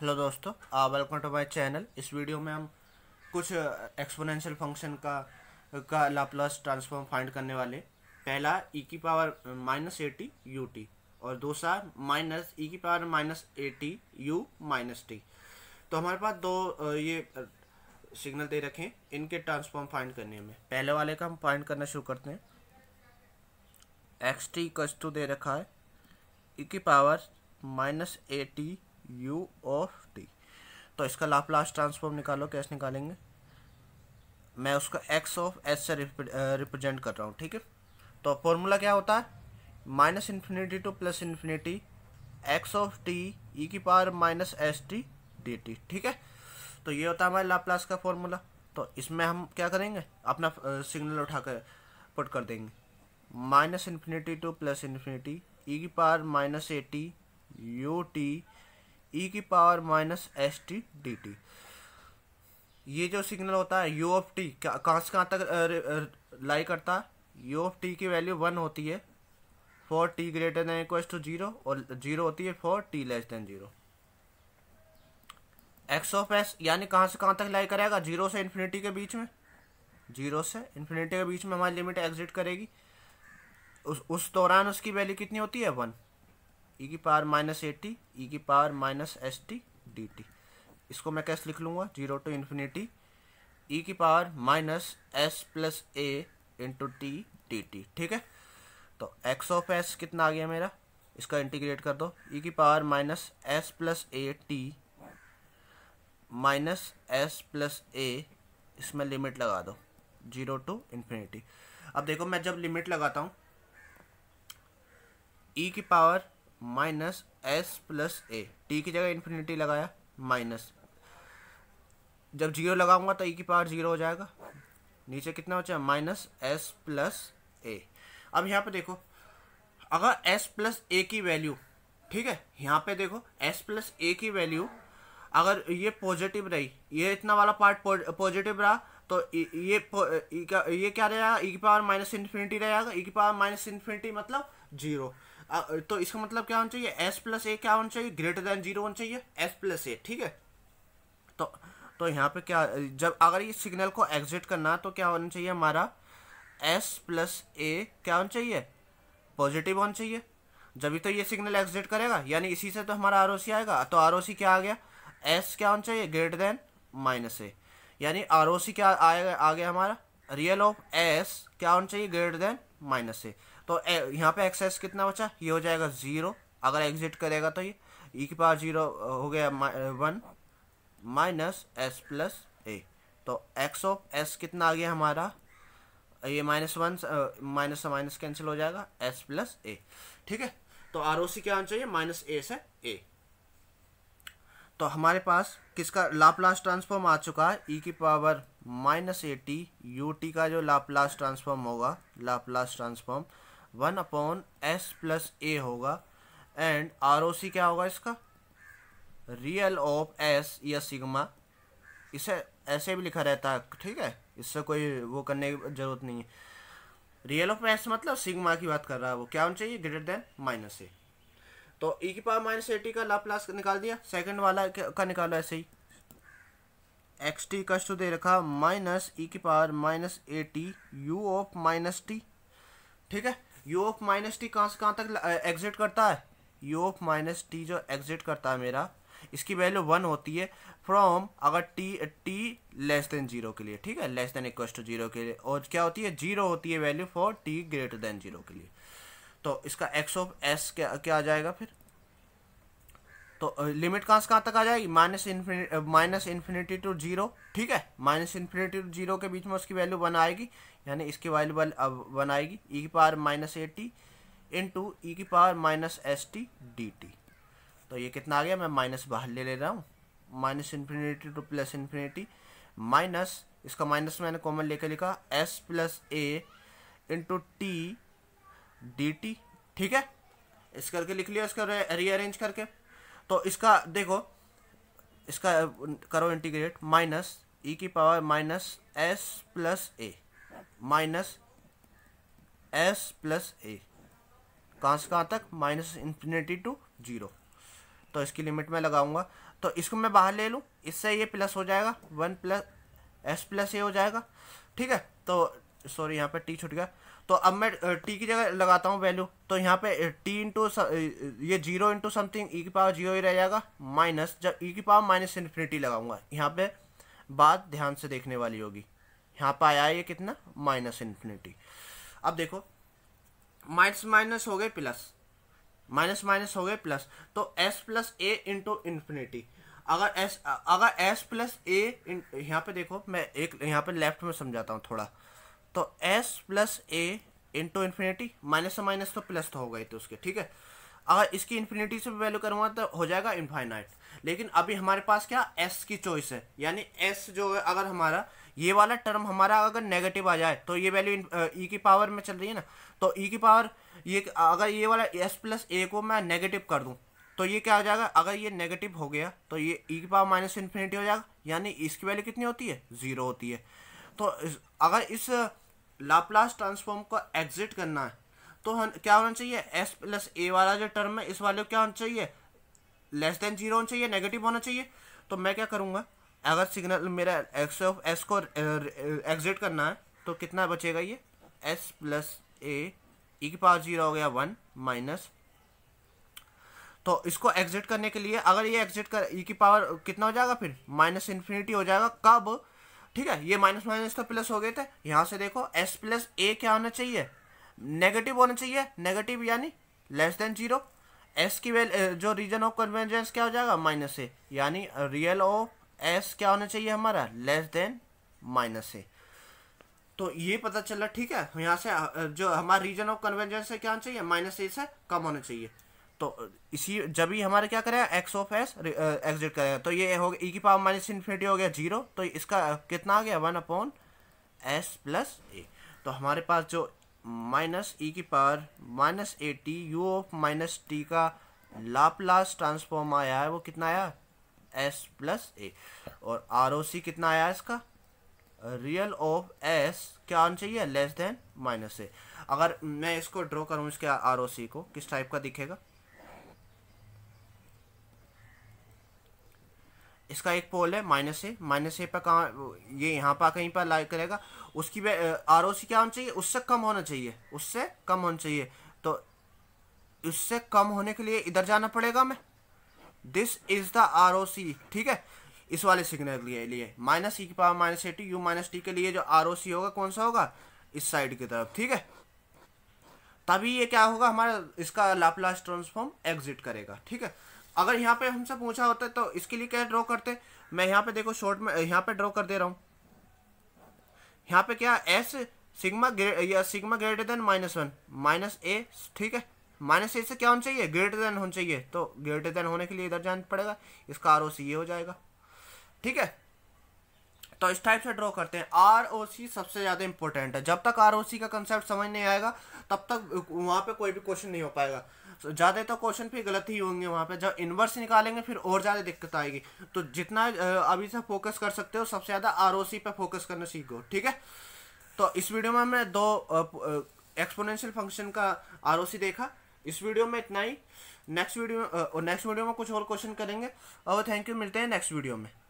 hello दोस्तों welcome to my channel इस video में हम कुछ एक्सपोनेंशियल फंक्शन का का लाप्लास ट्रांसफॉर्म फाइंड करने वाले पहला ई e की power minus a t u t और दूसरा माइनस ई e की power minus a t u minus t तो हमारे पास दो ये सिग्नल दे रखे हैं इनके ट्रांसफॉर्म फाइंड करने में पहले वाले का हम फाइंड करना शुरू करते हैं एक्स टी कस्टू दे रखा है ई e की power minus a t u of t तो इसका लाप्लास ट्रांसफॉर्म निकालो कैसे निकालेंगे मैं उसका एक्स ऑफ एस से रिप्रेजेंट कर रहा हूँ ठीक है तो फॉर्मूला क्या होता है minus infinity to plus infinity x of t e की power minus s t d t ठीक है तो ये होता है हमारे लाप्लास का फॉर्मूला तो इसमें हम क्या करेंगे अपना सिग्नल उठा कर पुट कर देंगे minus infinity to plus infinity e की power minus a t u t e e की power minus s t d t ये जो सिग्नल होता है यू ऑफ टी कहाँ से कहाँ तक लाई करता है यू ऑफ टी की वैल्यू वन होती है for t greater than equal to zero और जीरो होती है for t less than zero x of s यानी कहाँ से कहाँ तक लाई करेगा जीरो से इन्फिनिटी के बीच में जीरो से इन्फिनिटी के बीच में हमारी लिमिट एग्जिट करेगी उस उस दौरान उसकी वैल्यू कितनी होती है वन ई e की power minus a t e e की power minus s t d t इसको मैं कैसे लिख लूँगा zero to infinity e e की power minus s plus a into t d t ठीक है तो एक्स ऑफ एस कितना आ गया मेरा इसका इंटीग्रेट कर दो ई की power minus s plus a t minus s plus a इसमें लिमिट लगा दो जीरो टू इन्फिनिटी अब देखो मैं जब लिमिट लगाता हूँ ई की power minus s plus a t की जगह इन्फिनिटी लगाया माइनस जब जीरो लगाऊंगा तो ई e की पावर जीरो हो जाएगा नीचे कितना बचा माइनस एस प्लस ए अब यहाँ पे देखो अगर एस प्लस ए की वैल्यू ठीक है यहाँ पे देखो एस प्लस ए की वैल्यू अगर ये पॉजिटिव रही ये इतना वाला पार्ट पॉजिटिव रहा तो ये ये क्या रहेगा ई e की पावर माइनस इन्फिनिटी रहेगा ई की पावर माइनस इन्फिनिटी मतलब जीरो तो इसका मतलब क्या होना चाहिए एस प्लस ए क्या होना चाहिए ग्रेटर देन जीरो होना चाहिए एस प्लस ए ठीक है तो तो यहाँ पे क्या जब अगर ये सिग्नल को एग्जिट करना तो क्या होना चाहिए हमारा एस प्लस ए क्या होना चाहिए पॉजिटिव होना चाहिए जब तो ये सिग्नल एग्जिट करेगा यानी इसी से तो हमारा आर आएगा तो आर क्या आ गया एस क्या होना चाहिए ग्रेटर देन माइनस ए यानी आर क्या आ गया हमारा रियल ऑफ एस क्या होना चाहिए ग्रेटर देन माइनस ए तो यहाँ पे एक्सेस कितना बचा ये हो जाएगा ज़ीरो अगर एग्जिट करेगा तो ये ई e की पावर ज़ीरो हो गया one minus s plus a तो एक्स ऑफ एस कितना आ गया हमारा ये माइनस वन माइनस से माइनस कैंसिल हो जाएगा एस प्लस ए ठीक है तो आर ओ सी क्या होना चाहिए माइनस ए से ए तो हमारे पास किसका लाप्लास ट्रांसफॉर्म आ चुका है ई e की power minus a t u t का जो लाप्लास ट्रांसफॉर्म होगा Laplace transform one upon s plus a होगा एंड आर ओ सी क्या होगा इसका रियल ऑफ एस या सिग्मा इसे ऐसे भी लिखा रहता है ठीक है इससे कोई वो करने की ज़रूरत नहीं है रियल ऑफ एस मतलब सिग्मा की बात कर रहा है वो क्या होना चाहिए ग्रेटर देन माइनस ए तो ई e की पावर माइनस ए टी का लाप्लास निकाल दिया सेकंड वाला का निकालो ऐसे ही एक्स टी का दे रखा माइनस ई e की power minus a t u of minus t ठीक है यू ऑफ माइनस टी कहाँ से कहाँ तक एग्जिट करता है यू ऑफ माइनस टी जो एग्जिट करता है मेरा इसकी वैल्यू वन होती है फ्रॉम अगर t t less than zero के लिए ठीक है less than equal to zero के लिए और क्या होती है जीरो होती है value for t greater than zero के लिए तो इसका एक्स ऑफ एस क्या क्या आ जाएगा फिर तो लिमिट कहाँ से कहाँ तक आ जाएगी minus infinity minus infinity to zero ठीक है माइनस इन्फिनिटी टू जीरो के बीच में उसकी वैल्यू वन आएगी यानी इसकी वैल्यू अब वन आएगी ई e की power minus a t into e की power minus s t d t तो ये कितना आ गया मैं माइनस बाहर ले ले रहा हूँ minus infinity to plus infinity minus इसका माइनस मैंने कॉमन लेकर लिखा s plus a into t d t ठीक है इस करके लिख लिया इसका रीअरेंज करके तो इसका देखो इसका करो इंटीग्रेट माइनस ई e की power minus s plus a minus s plus a कहाँ से कहाँ तक माइनस इन्फिनिटी टू जीरो तो इसकी लिमिट मैं लगाऊंगा तो इसको मैं बाहर ले लूँ इससे ये प्लस हो जाएगा one plus s plus a हो जाएगा ठीक है तो सॉरी यहाँ पर टी छूट गया तो अब मैं टी की जगह लगाता हूँ वैल्यू तो यहाँ पे टी इंटू ये जीरो इंटू समथिंग ई की पावर जीरो ही रह जाएगा माइनस जब ई e की पावर माइनस इन्फिनिटी लगाऊंगा यहाँ पे बात ध्यान से देखने वाली होगी यहाँ पे आया ये कितना माइनस इन्फिनिटी अब देखो माइनस माइनस हो गए प्लस माइनस माइनस हो गए प्लस तो s plus a into infinity अगर एस अगर एस प्लस ए यहाँ पे देखो मैं एक यहाँ पे लेफ्ट में समझाता हूँ थोड़ा तो s plus a into infinity minus से माइनस तो प्लस तो हो गई थी उसके ठीक है अगर इसकी इन्फिनिटी से वैल्यू करूँगा तो हो जाएगा इन्फाइनाइट लेकिन अभी हमारे पास क्या एस की चॉइस है यानी एस जो है अगर हमारा ये वाला टर्म हमारा अगर नेगेटिव आ जाए तो ये वैल्यू ई e की पावर में चल रही है ना तो ई e की पावर ये अगर ये वाला एस प्लस ए को मैं नेगेटिव कर दूँ तो ये क्या हो जाएगा अगर ये नेगेटिव हो गया तो ये ई e की पावर माइनस इन्फिनिटी हो जाएगा यानी इसकी वैल्यू कितनी होती है ज़ीरो होती है तो अगर इस लाप्लास ट्रांसफॉर्म को एग्जिट करना है तो हन, क्या होना चाहिए एस प्लस ए वाला जो टर्म है इस वाले को क्या होना चाहिए लेस देन जीरो होना चाहिए नेगेटिव होना चाहिए तो मैं क्या करूँगा अगर सिग्नल मेरा एक्स ऑफ एस को एग्जिट करना है तो कितना बचेगा ये एस प्लस ए ई की पावर जीरो हो गया वन माइनस तो इसको एग्जिट करने के लिए अगर ये एग्जिट कर ई की पावर कितना हो जाएगा फिर माइनस इन्फिनिटी हो जाएगा कब ठीक है ये माइनस माइनस तो प्लस हो गए थे यहाँ से देखो एस प्लस ए क्या होना चाहिए नेगेटिव होना चाहिए नेगेटिव यानी लेस देन जीरो एस की वैल जो रीजन ऑफ कन्वर्जेंस क्या हो जाएगा माइनस ए यानी रियल ऑफ एस क्या होना चाहिए हमारा लेस देन माइनस ए तो ये पता चला ठीक है यहाँ से जो हमारा रीजन ऑफ कन्वर्जेंस है क्या होना चाहिए माइनस ए से कम होना चाहिए तो इसी जब ही हमारे क्या करें एक्स ऑफ एस एग्जिट करेगा तो ये हो गया ई e की पावर माइनस इन्फिनिटी हो गया जीरो तो इसका कितना आ गया one upon s plus a तो हमारे पास जो माइनस ई e की power minus a t u of minus t का लाप्लास ट्रांसफॉर्म आया है वो कितना आया एस प्लस ए और आर ओ सी कितना आया इसका रियल ऑफ एस क्या आना चाहिए लेस देन माइनस ए अगर मैं इसको ड्रॉ करूँ इसके आर ओ सी को किस टाइप का दिखेगा इसका एक पोल है माइनस ए माइनस ए पर कहाँ ये यहाँ पर कहीं पर लाइक करेगा उसकी आर ओ सी क्या होना चाहिए उससे कम होना चाहिए उससे कम होना चाहिए तो उससे कम होने के लिए इधर जाना पड़ेगा हमें this is the R O C ठीक है इस वाले सिग्नल के लिए माइनस ई e की power minus a t u minus t के लिए जो आर ओ सी होगा कौन सा होगा इस साइड की तरफ ठीक है तभी ये क्या होगा हमारा इसका लाप्लास ट्रांसफॉर्म एग्जिट करेगा ठीक है अगर यहाँ पे हमसे पूछा होता है तो इसके लिए क्या ड्रॉ करते मैं यहाँ पे देखो शॉर्ट में यहाँ पे ड्रॉ कर दे रहा हूँ यहाँ पे क्या एस सिग्मा ग्रेट या sigma greater than minus one minus a ठीक है माइनस ए से क्या होना चाहिए ग्रेटर देन होना चाहिए तो ग्रेटर देन होने के लिए इधर जाना पड़ेगा इसका आर ओ सी ये हो जाएगा ठीक है तो इस टाइप से ड्रॉ करते हैं आर सबसे ज़्यादा इंपॉर्टेंट है जब तक आर का कंसेप्ट समझ नहीं आएगा तब तक वहाँ पे कोई भी क्वेश्चन नहीं हो पाएगा ज़्यादातर तो क्वेश्चन भी गलत ही होंगे वहाँ पे जब इन्वर्स निकालेंगे फिर और ज़्यादा दिक्कत आएगी तो जितना अभी से फोकस कर सकते हो सबसे ज़्यादा आर ओ सी पर फोकस करना सीखो ठीक है तो इस वीडियो में हमने दो एक्सपोनेंशियल फंक्शन का आर ओ सी देखा इस वीडियो में इतना ही नेक्स्ट वीडियो नेक्स्ट वीडियो में कुछ और क्वेश्चन करेंगे और थैंक यू मिलते हैं नेक्स्ट वीडियो में